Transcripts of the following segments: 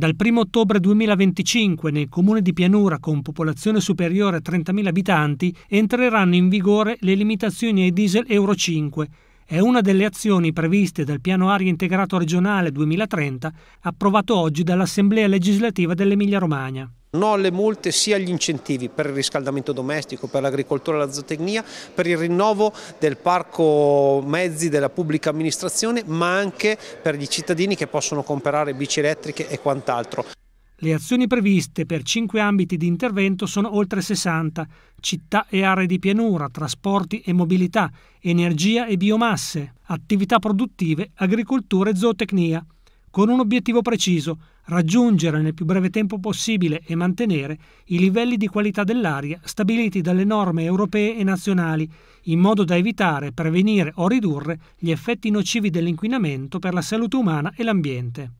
Dal 1 ottobre 2025 nel comune di Pianura con popolazione superiore a 30.000 abitanti entreranno in vigore le limitazioni ai diesel Euro 5. È una delle azioni previste dal Piano Aria Integrato Regionale 2030 approvato oggi dall'Assemblea legislativa dell'Emilia Romagna. No alle multe sia agli incentivi per il riscaldamento domestico, per l'agricoltura e la zootecnia, per il rinnovo del parco mezzi della pubblica amministrazione, ma anche per i cittadini che possono comprare bici elettriche e quant'altro. Le azioni previste per cinque ambiti di intervento sono oltre 60, città e aree di pianura, trasporti e mobilità, energia e biomasse, attività produttive, agricoltura e zootecnia con un obiettivo preciso, raggiungere nel più breve tempo possibile e mantenere i livelli di qualità dell'aria stabiliti dalle norme europee e nazionali, in modo da evitare, prevenire o ridurre gli effetti nocivi dell'inquinamento per la salute umana e l'ambiente.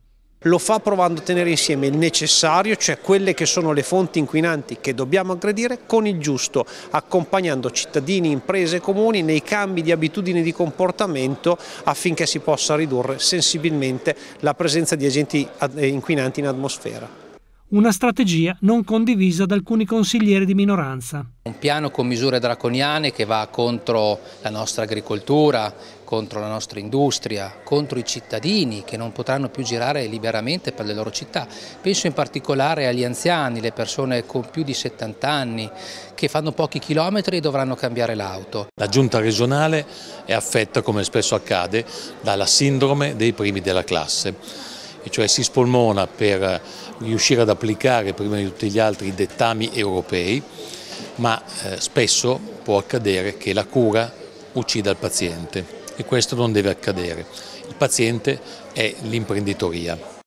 Lo fa provando a tenere insieme il necessario, cioè quelle che sono le fonti inquinanti che dobbiamo aggredire, con il giusto, accompagnando cittadini, imprese e comuni nei cambi di abitudini di comportamento affinché si possa ridurre sensibilmente la presenza di agenti inquinanti in atmosfera una strategia non condivisa da alcuni consiglieri di minoranza. Un piano con misure draconiane che va contro la nostra agricoltura, contro la nostra industria, contro i cittadini che non potranno più girare liberamente per le loro città. Penso in particolare agli anziani, le persone con più di 70 anni che fanno pochi chilometri e dovranno cambiare l'auto. La giunta regionale è affetta, come spesso accade, dalla sindrome dei primi della classe, e cioè si spolmona per riuscire ad applicare prima di tutti gli altri i dettami europei, ma eh, spesso può accadere che la cura uccida il paziente e questo non deve accadere. Il paziente è l'imprenditoria.